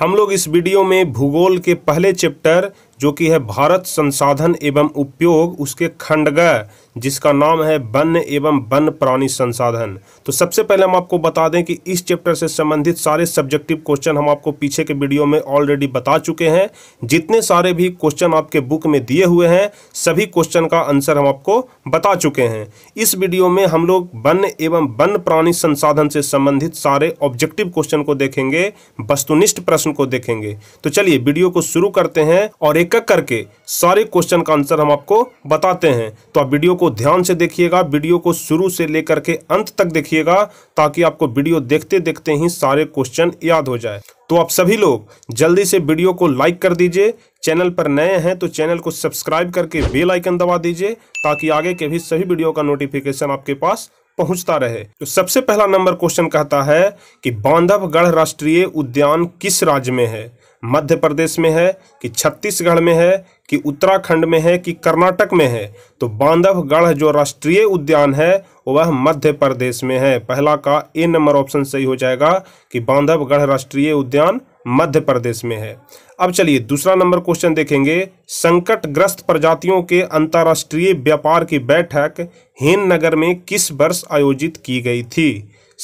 हम लोग इस वीडियो में भूगोल के पहले चैप्टर जो कि है भारत संसाधन एवं उपयोग उसके खंडगह जिसका नाम है वन एवं वन प्राणी संसाधन तो सबसे पहले हम आपको बता दें कि इस चैप्टर से संबंधित सारे सब्जेक्टिव क्वेश्चन हम आपको पीछे के वीडियो में ऑलरेडी बता चुके हैं जितने सारे भी क्वेश्चन आपके बुक में दिए हुए हैं सभी क्वेश्चन का आंसर हम आपको बता चुके हैं इस वीडियो में हम लोग वन एवं वन प्राणी संसाधन से संबंधित सारे ऑब्जेक्टिव क्वेश्चन को देखेंगे वस्तुनिष्ठ प्रश्न को देखेंगे तो चलिए वीडियो को शुरू करते हैं और एक एक एक करके सारे क्वेश्चन का आंसर हम आपको बताते हैं तो आप वीडियो को ध्यान से देखिएगा वीडियो को शुरू से लेकर के अंत तक देखिएगा ताकि आपको वीडियो देखते देखते ही सारे क्वेश्चन याद हो जाए तो आप सभी लोग जल्दी से वीडियो को लाइक कर दीजिए चैनल पर नए हैं तो चैनल को सब्सक्राइब करके बेल आइकन दबा दीजिए ताकि आगे के भी सभी वीडियो का नोटिफिकेशन आपके पास पहुंचता रहे तो सबसे पहला नंबर क्वेश्चन कहता है कि बांधवगढ़ राष्ट्रीय उद्यान किस राज्य में है मध्य प्रदेश में है कि छत्तीसगढ़ में है कि उत्तराखंड में है कि कर्नाटक में है तो बांधवगढ़ जो राष्ट्रीय उद्यान है वह मध्य प्रदेश में है पहला का ए नंबर ऑप्शन सही हो जाएगा कि बांधवगढ़ राष्ट्रीय उद्यान मध्य प्रदेश में है अब चलिए दूसरा नंबर क्वेश्चन देखेंगे संकटग्रस्त प्रजातियों के अंतर्राष्ट्रीय व्यापार की बैठक हेन नगर में किस वर्ष आयोजित की गई थी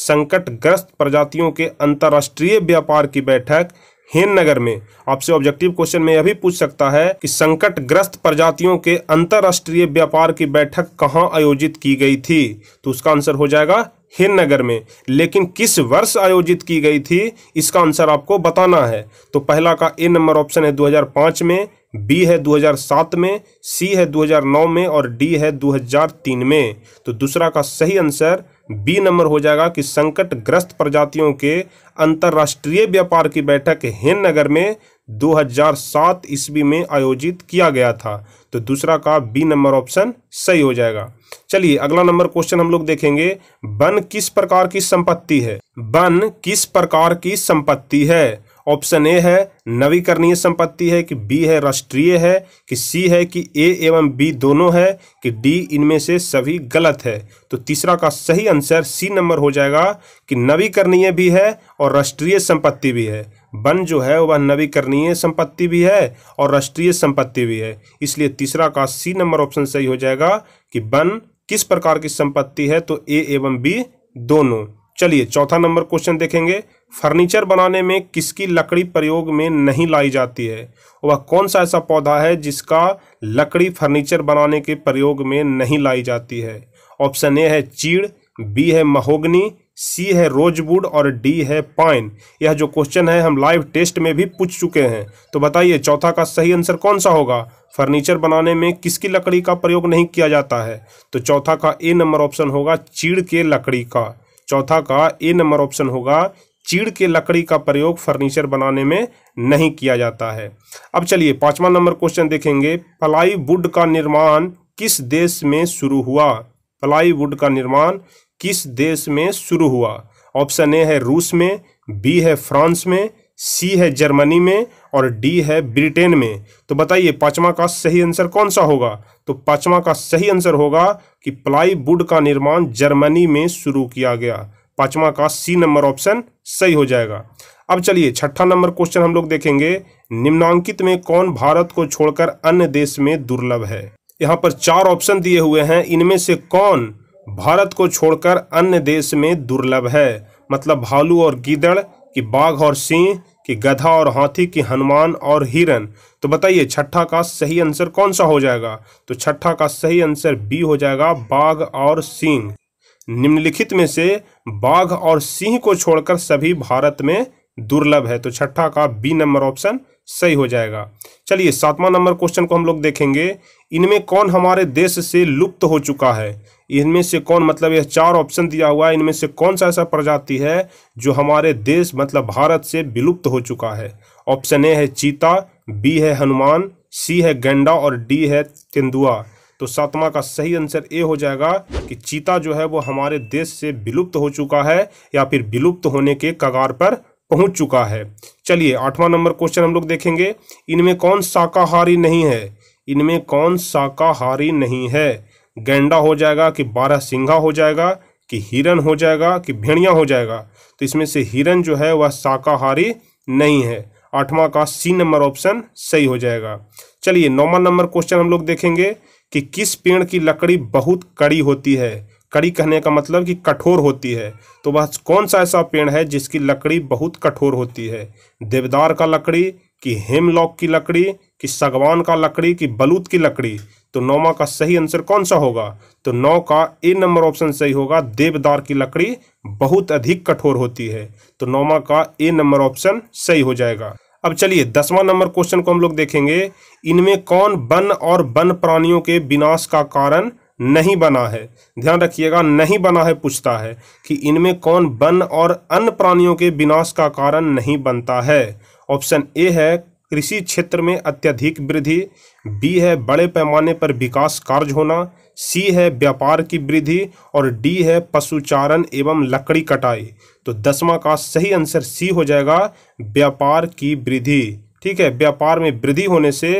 संकटग्रस्त प्रजातियों के अंतर्राष्ट्रीय व्यापार की बैठक हेन नगर में आपसे ऑब्जेक्टिव क्वेश्चन में यह भी पूछ सकता है कि संकट ग्रस्त प्रजातियों के अंतरराष्ट्रीय व्यापार की बैठक कहाँ आयोजित की गई थी तो उसका आंसर हो जाएगा हेन नगर में लेकिन किस वर्ष आयोजित की गई थी इसका आंसर आपको बताना है तो पहला का ए नंबर ऑप्शन है 2005 में बी है 2007 में सी है 2009 में और डी है 2003 में तो दूसरा का सही आंसर बी नंबर हो जाएगा कि संकट ग्रस्त प्रजातियों के अंतर्राष्ट्रीय व्यापार की बैठक हिन नगर में 2007 ईस्वी में आयोजित किया गया था तो दूसरा का बी नंबर ऑप्शन सही हो जाएगा चलिए अगला नंबर क्वेश्चन हम लोग देखेंगे वन किस प्रकार की संपत्ति है वन किस प्रकार की संपत्ति है ऑप्शन ए है नवीकरणीय संपत्ति है कि बी है राष्ट्रीय है कि सी है कि ए एवं बी दोनों है कि डी इनमें से सभी गलत है तो तीसरा का सही आंसर सी नंबर हो जाएगा कि नवीकरणीय भी है और राष्ट्रीय संपत्ति भी है वन जो है वह नवीकरणीय संपत्ति भी है और राष्ट्रीय संपत्ति भी है इसलिए तीसरा का सी नंबर ऑप्शन सही हो जाएगा कि वन किस प्रकार की संपत्ति है तो ए एवं बी दोनों चलिए चौथा नंबर क्वेश्चन देखेंगे फर्नीचर बनाने में किसकी लकड़ी प्रयोग में नहीं लाई जाती है वह कौन सा ऐसा पौधा है जिसका लकड़ी फर्नीचर बनाने के प्रयोग में नहीं लाई जाती है ऑप्शन ए है चीड़ बी है महोगनी सी है रोजवुड और डी है पाइन यह जो क्वेश्चन है हम लाइव टेस्ट में भी पूछ चुके हैं तो बताइए चौथा का सही आंसर कौन सा होगा फर्नीचर बनाने में किसकी लकड़ी का प्रयोग नहीं किया जाता है तो चौथा का ए नंबर ऑप्शन होगा चीड़ के लकड़ी का चौथा का ए नंबर ऑप्शन होगा चीड़ के लकड़ी का प्रयोग फर्नीचर बनाने में नहीं किया जाता है अब चलिए पांचवा नंबर क्वेश्चन देखेंगे वुड का निर्माण किस देश में शुरू हुआ वुड का निर्माण किस देश में शुरू हुआ ऑप्शन ए है रूस में बी है फ्रांस में सी है जर्मनी में और डी है ब्रिटेन में तो बताइए पांचवा का सही आंसर कौन सा होगा तो पांचवा का सही आंसर होगा कि प्लाईवुड का निर्माण जर्मनी में शुरू किया गया पांचवा का सी नंबर ऑप्शन सही हो जाएगा अब चलिए छठा नंबर क्वेश्चन हम लोग देखेंगे निम्नांकित में कौन भारत को छोड़कर अन्य देश में दुर्लभ है यहाँ पर चार ऑप्शन दिए हुए हैं इनमें से कौन भारत को छोड़कर अन्य देश में दुर्लभ है मतलब भालू और गीदड़ कि बाघ और सिंह कि गधा और हाथी की हनुमान और हिरन तो बताइए छठा का सही आंसर कौन सा हो जाएगा तो छठा का सही आंसर बी हो जाएगा बाघ और सिंह निम्नलिखित में से बाघ और सिंह को छोड़कर सभी भारत में दुर्लभ है तो छठा का बी नंबर ऑप्शन सही हो जाएगा चलिए सातवां नंबर क्वेश्चन को हम लोग देखेंगे इनमें कौन हमारे देश से लुप्त हो चुका है इनमें से कौन मतलब यह चार ऑप्शन दिया हुआ है इनमें से कौन सा ऐसा प्रजाति है जो हमारे देश मतलब भारत से विलुप्त हो चुका है ऑप्शन ए है चीता बी है हनुमान सी है गेंडा और डी है तेंदुआ तो सातवां का सही आंसर ए हो जाएगा कि चीता जो है वो हमारे देश से विलुप्त हो चुका है या फिर विलुप्त होने के कगार पर पहुंच चुका है चलिए आठवां नंबर क्वेश्चन हम लोग देखेंगे इनमें कौन शाकाहारी नहीं है इनमें कौन शाकाहारी नहीं है गेंडा हो जाएगा कि बारह सिंघा हो जाएगा कि हिरन हो जाएगा कि भेड़िया हो जाएगा तो इसमें से हिरन जो है वह शाकाहारी नहीं है आठवां का सी नंबर ऑप्शन सही हो जाएगा चलिए नौवा नंबर क्वेश्चन हम लोग देखेंगे कि किस पेड़ की लकड़ी बहुत कड़ी होती है कड़ी कहने का मतलब कि कठोर होती है तो वह कौन सा ऐसा पेड़ है जिसकी लकड़ी बहुत कठोर होती है देवदार का लकड़ी कि हेमलॉक की लकड़ी कि सगवान का लकड़ी कि बलूत की लकड़ी तो नौवा का सही आंसर कौन सा होगा तो नौ का ए नंबर ऑप्शन सही होगा देवदार की लकड़ी बहुत अधिक कठोर होती है तो नौवा का ए नंबर ऑप्शन सही हो जाएगा अब चलिए दसवां नंबर क्वेश्चन को हम लोग देखेंगे इनमें कौन वन और वन प्राणियों के विनाश का कारण नहीं बना है ध्यान रखिएगा नहीं बना है पूछता है कि इनमें कौन वन और अन्य प्राणियों के विनाश का कारण नहीं बनता है ऑप्शन ए है कृषि क्षेत्र में अत्यधिक वृद्धि बी है बड़े पैमाने पर विकास कार्य होना सी है व्यापार की वृद्धि और डी है पशुचारण एवं लकड़ी कटाई तो दसवां का सही आंसर सी हो जाएगा व्यापार की वृद्धि ठीक है व्यापार में वृद्धि होने से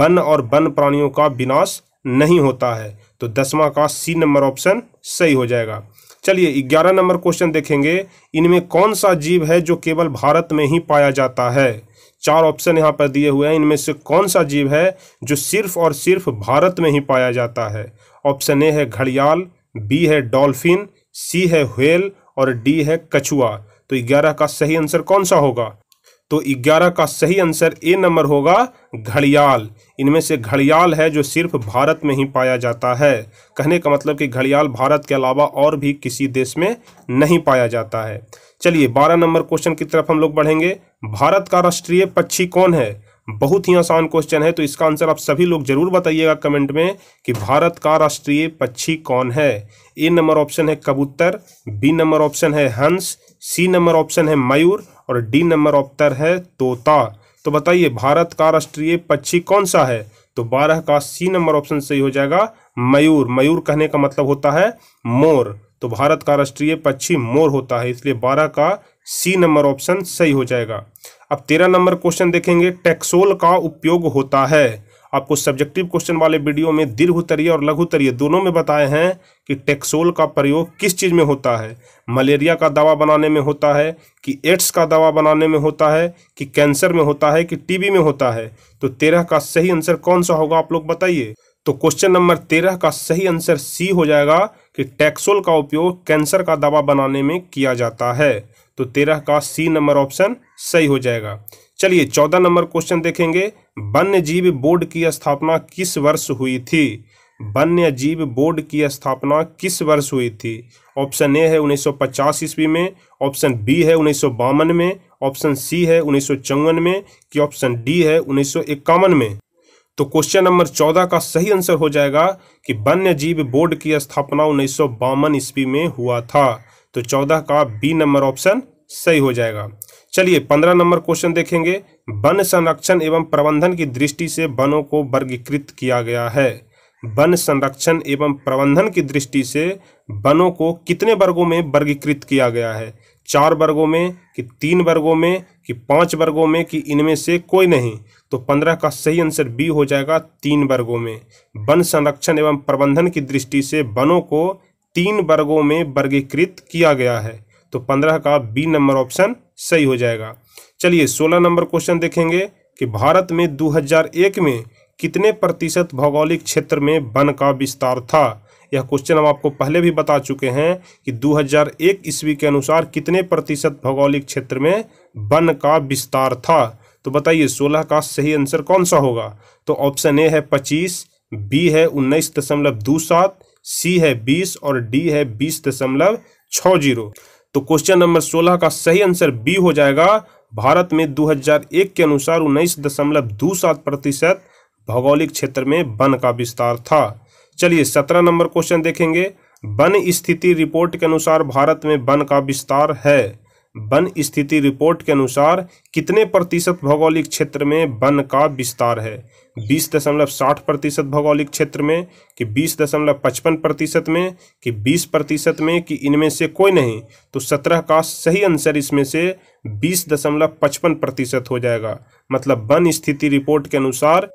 वन और वन प्राणियों का विनाश नहीं होता है तो दसवां का सी नंबर ऑप्शन सही हो जाएगा चलिए ग्यारह नंबर क्वेश्चन देखेंगे इनमें कौन सा जीव है जो केवल भारत में ही पाया जाता है चार ऑप्शन यहाँ पर दिए हुए हैं इनमें से कौन सा जीव है जो सिर्फ और सिर्फ भारत में ही पाया जाता है ऑप्शन ए है घड़ियाल बी है डॉल्फिन सी है व्हेल और डी है कछुआ तो ग्यारह का सही आंसर कौन सा होगा तो ग्यारह का सही आंसर ए नंबर होगा घड़ियाल इनमें से घड़ियाल है जो सिर्फ भारत में ही पाया जाता है कहने का मतलब कि घड़ियाल भारत के अलावा और भी किसी देश में नहीं पाया जाता है चलिए बारह नंबर क्वेश्चन की तरफ हम लोग बढ़ेंगे भारत का राष्ट्रीय पक्षी कौन है बहुत ही आसान क्वेश्चन है तो इसका आंसर आप सभी लोग जरूर बताइएगा कमेंट में कि भारत का राष्ट्रीय पक्षी कौन है ए नंबर ऑप्शन है कबूतर बी नंबर ऑप्शन है हंस सी नंबर ऑप्शन है मयूर और डी नंबर ऑप्टर है तोता तो बताइए भारत का राष्ट्रीय पक्षी कौन सा है तो बारह का सी नंबर ऑप्शन सही हो जाएगा मयूर मयूर कहने का मतलब होता है मोर तो भारत का राष्ट्रीय पक्षी मोर होता है इसलिए बारह का सी नंबर ऑप्शन सही हो जाएगा अब तेरह नंबर क्वेश्चन देखेंगे टेक्सोल का उपयोग होता है आपको सब्जेक्टिव क्वेश्चन वाले वीडियो में उत्तरीय और उत्तरीय दोनों में बताए हैं कि टेक्सोल का प्रयोग किस चीज़ में होता है मलेरिया का दवा बनाने में होता है कि एड्स का दवा बनाने में होता है कि कैंसर में होता है कि टीबी में होता है तो तेरह का सही आंसर कौन सा होगा आप लोग बताइए तो क्वेश्चन नंबर तेरह का सही आंसर सी हो जाएगा कि टैक्सोल का उपयोग कैंसर का दवा बनाने में किया जाता है तो तेरह का सी नंबर ऑप्शन सही हो जाएगा चलिए चौदह नंबर क्वेश्चन देखेंगे वन्य जीव बोर्ड की स्थापना किस वर्ष हुई थी वन्य जीव बोर्ड की स्थापना किस वर्ष हुई थी ऑप्शन ए है पचास ईस्वी में ऑप्शन बी है उन्नीस में ऑप्शन सी है उन्नीस में कि ऑप्शन डी है उन्नीस में तो क्वेश्चन नंबर चौदह का सही आंसर हो जाएगा कि वन्य जीव बोर्ड की स्थापना उन्नीस ईस्वी में हुआ था तो चौदह का बी नंबर ऑप्शन सही हो जाएगा चलिए पंद्रह नंबर क्वेश्चन देखेंगे वन संरक्षण एवं प्रबंधन की दृष्टि से वनों को वर्गीकृत किया गया है वन संरक्षण एवं प्रबंधन की दृष्टि से वनों को कितने वर्गों में वर्गीकृत किया गया है चार वर्गों में कि तीन वर्गों में कि पांच वर्गों में कि इनमें से कोई नहीं तो पंद्रह का सही आंसर बी हो जाएगा तीन वर्गों में वन संरक्षण एवं प्रबंधन की दृष्टि से वनों को तीन वर्गों में वर्गीकृत किया गया है तो पंद्रह का बी नंबर ऑप्शन सही हो जाएगा चलिए सोलह नंबर क्वेश्चन देखेंगे कि भारत में 2001 में कितने प्रतिशत भौगोलिक क्षेत्र में वन का विस्तार था यह क्वेश्चन हम आपको पहले भी बता चुके हैं कि 2001 ईस्वी के अनुसार कितने प्रतिशत भौगोलिक क्षेत्र में वन का विस्तार था तो बताइए 16 का सही आंसर कौन सा होगा तो ऑप्शन ए है 25, बी है उन्नीस दशमलव दो सात सी है 20 और डी है बीस दशमलव छः जीरो तो क्वेश्चन नंबर सोलह का सही आंसर बी हो जाएगा भारत में 2001 के अनुसार उन्नीस दशमलव दो सात प्रतिशत भौगोलिक क्षेत्र में वन का विस्तार था चलिए सत्रह नंबर क्वेश्चन देखेंगे वन स्थिति रिपोर्ट के अनुसार भारत में वन का विस्तार है वन स्थिति रिपोर्ट के अनुसार कितने प्रतिशत भौगोलिक क्षेत्र में वन का विस्तार है बीस दशमलव साठ प्रतिशत भौगोलिक क्षेत्र में कि बीस दशमलव पचपन प्रतिशत में कि बीस प्रतिशत में कि इनमें से कोई नहीं तो सत्रह का सही आंसर इसमें से बीस दशमलव पचपन प्रतिशत हो जाएगा मतलब वन स्थिति रिपोर्ट के अनुसार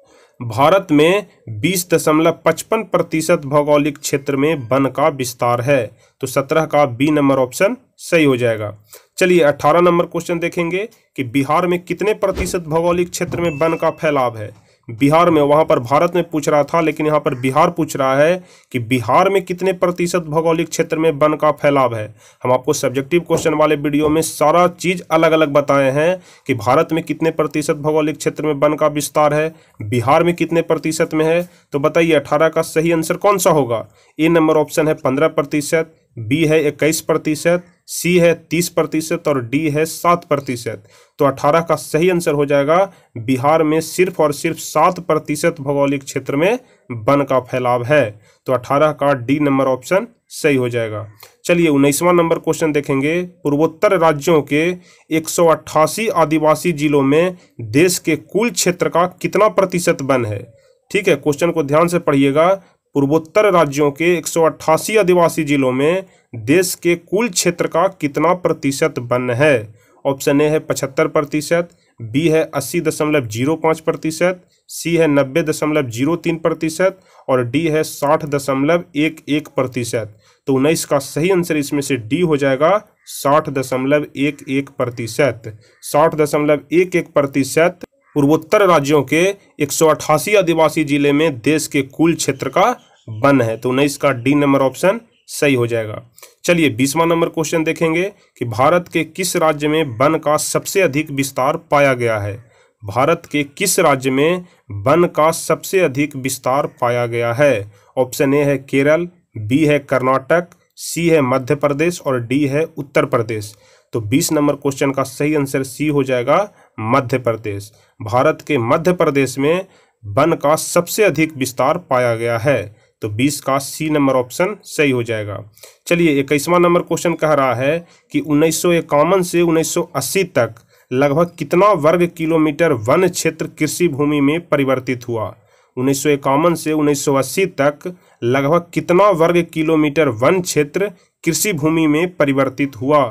भारत में बीस दशमलव पचपन प्रतिशत भौगोलिक क्षेत्र में वन का विस्तार है तो सत्रह का बी नंबर ऑप्शन सही हो जाएगा चलिए अट्ठारह नंबर क्वेश्चन देखेंगे कि बिहार में कितने प्रतिशत भौगोलिक क्षेत्र में वन का फैलाव है बिहार में वहां पर भारत में पूछ रहा था लेकिन यहां पर बिहार पूछ रहा है कि बिहार में कितने प्रतिशत भौगोलिक क्षेत्र में वन का फैलाव है हम आपको सब्जेक्टिव क्वेश्चन वाले वीडियो में सारा चीज़ अलग अलग बताए हैं कि भारत में कितने प्रतिशत भौगोलिक क्षेत्र में वन का विस्तार है बिहार में कितने प्रतिशत में है तो बताइए अठारह का सही आंसर कौन सा होगा ए नंबर ऑप्शन है पंद्रह प्रतिशत बी है इक्कीस प्रतिशत सी है तीस प्रतिशत और डी है सात प्रतिशत तो अठारह का सही आंसर हो जाएगा बिहार में सिर्फ और सिर्फ सात प्रतिशत भौगोलिक क्षेत्र में वन का फैलाव है तो अठारह का डी नंबर ऑप्शन सही हो जाएगा चलिए उन्नीसवां नंबर क्वेश्चन देखेंगे पूर्वोत्तर राज्यों के अट्ठासी आदिवासी जिलों में देश के कुल क्षेत्र का कितना प्रतिशत वन है ठीक है क्वेश्चन को ध्यान से पढ़िएगा पूर्वोत्तर राज्यों के एक आदिवासी जिलों में देश के कुल क्षेत्र का कितना प्रतिशत वन है ऑप्शन ए है पचहत्तर प्रतिशत बी है अस्सी दशमलव जीरो पाँच प्रतिशत सी है नब्बे दशमलव जीरो तीन प्रतिशत और डी है साठ दशमलव एक एक प्रतिशत तो उन्नीस का सही आंसर इसमें से डी हो जाएगा साठ दशमलव एक एक प्रतिशत साठ दशमलव एक एक प्रतिशत पूर्वोत्तर राज्यों के एक आदिवासी जिले में देश के कुल क्षेत्र का वन है तो उन्नीस का डी नंबर ऑप्शन सही हो जाएगा चलिए बीसवा नंबर क्वेश्चन देखेंगे कि भारत के किस राज्य में वन का सबसे अधिक विस्तार पाया गया है भारत के किस राज्य में वन का सबसे अधिक विस्तार पाया गया है ऑप्शन ए है केरल बी है कर्नाटक सी है मध्य प्रदेश और डी है उत्तर प्रदेश तो 20 नंबर क्वेश्चन का सही आंसर सी हो जाएगा मध्य प्रदेश भारत के मध्य प्रदेश में वन का सबसे अधिक विस्तार पाया गया है तो 20 का सी नंबर ऑप्शन सही हो जाएगा चलिए इक्कीसवां नंबर क्वेश्चन कह रहा है कि उन्नीस से 1980 तक लगभग कितना वर्ग किलोमीटर वन क्षेत्र कृषि भूमि में परिवर्तित हुआ उन्नीस से 1980 तक लगभग कितना वर्ग किलोमीटर वन क्षेत्र कृषि भूमि में परिवर्तित हुआ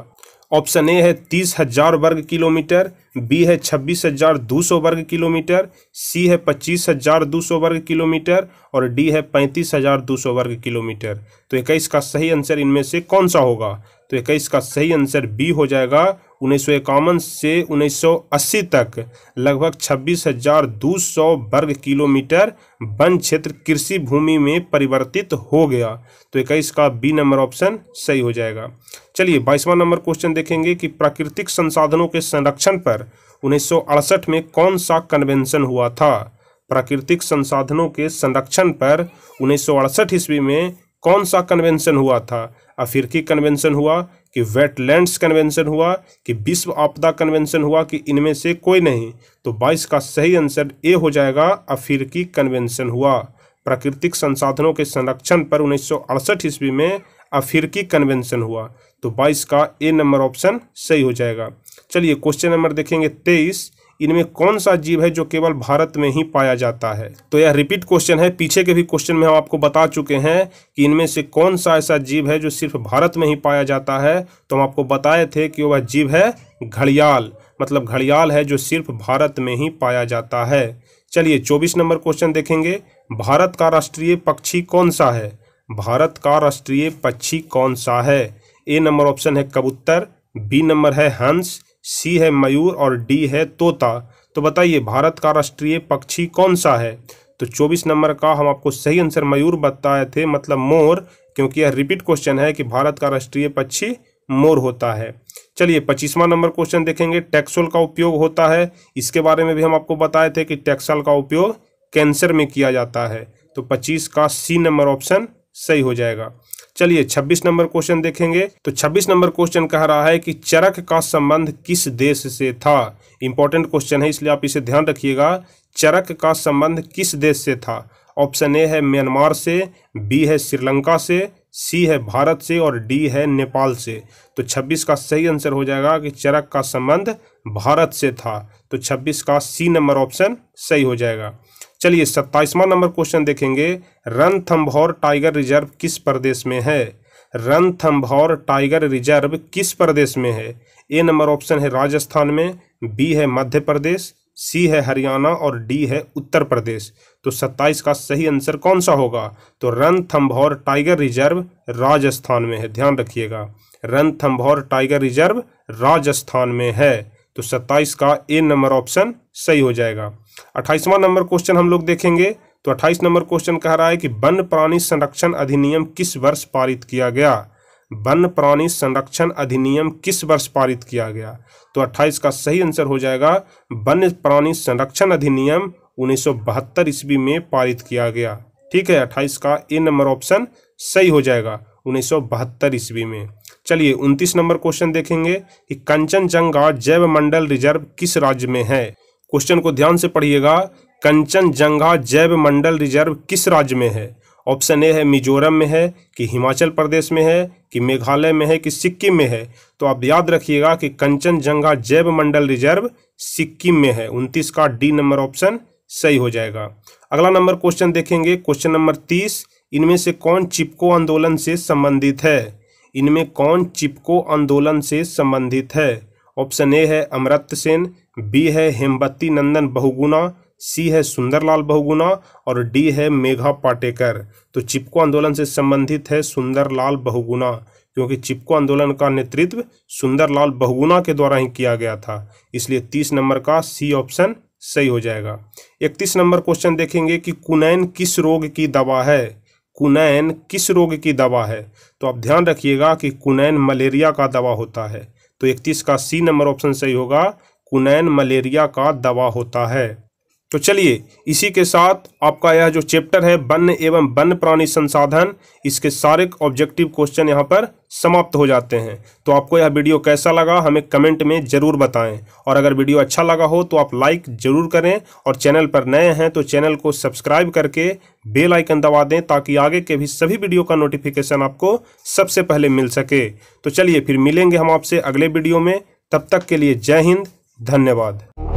ऑप्शन ए है तीस हजार वर्ग किलोमीटर बी है छब्बीस हजार दो सौ वर्ग किलोमीटर सी है पच्चीस हजार दो सौ वर्ग किलोमीटर और डी है पैंतीस हजार दो सौ वर्ग किलोमीटर तो इक्कीस का सही आंसर इनमें से कौन सा होगा तो इक्कीस का सही आंसर बी हो जाएगा उन्नीस सौ इक्यावन से 1980 तक लगभग छब्बीस हजार दो सौ वर्ग किलोमीटर वन क्षेत्र कृषि भूमि में परिवर्तित हो गया तो इक्कीस का बी नंबर ऑप्शन सही हो जाएगा चलिए बाईसवां नंबर क्वेश्चन देखेंगे कि प्राकृतिक संसाधनों के संरक्षण पर उन्नीस में कौन सा कन्वेंशन हुआ था प्राकृतिक संसाधनों के संरक्षण पर उन्नीस ईस्वी में कौन सा कन्वेंशन हुआ था अफ्रीकी कन्वेंशन हुआ कि वेटलैंड्स कन्वेंशन हुआ कि विश्व आपदा कन्वेंशन हुआ कि इनमें से कोई नहीं तो 22 का सही आंसर ए हो जाएगा अफ्रीकी कन्वेंशन हुआ प्राकृतिक संसाधनों के संरक्षण पर उन्नीस ईस्वी में अफ्रीकी कन्वेंशन हुआ तो बाईस का ए नंबर ऑप्शन सही हो जाएगा चलिए क्वेश्चन नंबर देखेंगे तेईस इनमें कौन सा जीव है जो केवल भारत में ही पाया जाता है तो यह रिपीट क्वेश्चन है पीछे के भी क्वेश्चन में हम आपको बता चुके हैं कि इनमें से कौन सा ऐसा जीव है जो सिर्फ भारत में ही पाया जाता है तो हम आपको बताए थे कि वह जीव है घड़ियाल मतलब घड़ियाल है जो सिर्फ भारत में ही पाया जाता है चलिए चौबीस नंबर क्वेश्चन देखेंगे भारत का राष्ट्रीय पक्षी कौन सा है भारत का राष्ट्रीय पक्षी कौन सा है ए नंबर ऑप्शन है कबूतर बी नंबर है हंस सी है मयूर और डी है तोता तो बताइए भारत का राष्ट्रीय पक्षी कौन सा है तो 24 नंबर का हम आपको सही आंसर मयूर बताए थे मतलब मोर क्योंकि यह रिपीट क्वेश्चन है कि भारत का राष्ट्रीय पक्षी मोर होता है चलिए पच्चीसवा नंबर क्वेश्चन देखेंगे टैक्सोल का उपयोग होता है इसके बारे में भी हम आपको बताए थे कि टैक्सल का उपयोग कैंसर में किया जाता है तो पच्चीस का सी नंबर ऑप्शन सही हो जाएगा चलिए 26 नंबर क्वेश्चन देखेंगे तो 26 नंबर क्वेश्चन कह रहा है कि चरक का संबंध किस देश से था इंपॉर्टेंट क्वेश्चन है इसलिए आप इसे ध्यान रखिएगा चरक का संबंध किस देश से था ऑप्शन ए है म्यांमार से बी है श्रीलंका से सी है भारत से और डी है नेपाल से तो 26 का सही आंसर हो जाएगा कि चरक का संबंध भारत से था तो 26 का सी नंबर ऑप्शन सही हो जाएगा चलिए सत्ताईसवां नंबर क्वेश्चन देखेंगे थम्भौर टाइगर रिजर्व किस प्रदेश में है थम्भौर टाइगर रिजर्व किस प्रदेश में है ए नंबर ऑप्शन है राजस्थान में बी है मध्य प्रदेश सी है हरियाणा और डी है उत्तर प्रदेश तो सत्ताईस का सही आंसर कौन सा होगा तो थम्भौर टाइगर रिजर्व राजस्थान में है ध्यान रखिएगा थम्भौर टाइगर रिजर्व राजस्थान में है तो सत्ताईस का ए नंबर ऑप्शन सही हो जाएगा अट्ठाईसवां नंबर क्वेश्चन हम लोग देखेंगे तो अट्ठाईस नंबर क्वेश्चन कह रहा है कि वन प्राणी संरक्षण अधिनियम किस वर्ष पारित किया गया वन प्राणी संरक्षण अधिनियम किस वर्ष पारित किया गया तो 28 का सही आंसर हो जाएगा वन्य प्राणी संरक्षण अधिनियम बहत्तर ईस्वी में पारित किया गया ठीक है 28 का ए नंबर ऑप्शन सही हो जाएगा उन्नीस ईस्वी में चलिए उनतीस नंबर क्वेश्चन देखेंगे कि कंचनजंगा जैव मंडल रिजर्व किस राज्य में है क्वेश्चन को ध्यान से पढ़िएगा कंचनजंगा जैव मंडल रिजर्व किस राज्य में है ऑप्शन ए है मिजोरम में है कि हिमाचल प्रदेश में है कि मेघालय में है कि सिक्किम में है तो आप याद रखिएगा कि कंचनजंगा जैव मंडल रिजर्व सिक्किम में है उनतीस का डी नंबर ऑप्शन सही हो जाएगा अगला नंबर क्वेश्चन देखेंगे क्वेश्चन नंबर तीस इनमें से कौन चिपको आंदोलन से संबंधित है इनमें कौन चिपको आंदोलन से संबंधित है ऑप्शन ए है अमृत सेन बी है हेमबत्ती नंदन बहुगुना सी है सुंदरलाल बहुगुना और डी है मेघा पाटेकर तो चिपको आंदोलन से संबंधित है सुंदरलाल बहुगुना क्योंकि चिपको आंदोलन का नेतृत्व सुंदरलाल बहुगुना के द्वारा ही किया गया था इसलिए तीस नंबर का सी ऑप्शन सही हो जाएगा इकतीस नंबर क्वेश्चन देखेंगे कि कुनैन किस रोग की दवा है कुनैन किस रोग की दवा है तो आप ध्यान रखिएगा कि कुनैन मलेरिया का दवा होता है तो इकतीस का सी नंबर ऑप्शन सही होगा कुनैन मलेरिया का दवा होता है तो चलिए इसी के साथ आपका यह जो चैप्टर है वन्य एवं वन्य प्राणी संसाधन इसके सारे ऑब्जेक्टिव क्वेश्चन यहाँ पर समाप्त हो जाते हैं तो आपको यह वीडियो कैसा लगा हमें कमेंट में ज़रूर बताएं और अगर वीडियो अच्छा लगा हो तो आप लाइक ज़रूर करें और चैनल पर नए हैं तो चैनल को सब्सक्राइब करके बेल आइकन दबा दें ताकि आगे के भी सभी वीडियो का नोटिफिकेशन आपको सबसे पहले मिल सके तो चलिए फिर मिलेंगे हम आपसे अगले वीडियो में तब तक के लिए जय हिंद धन्यवाद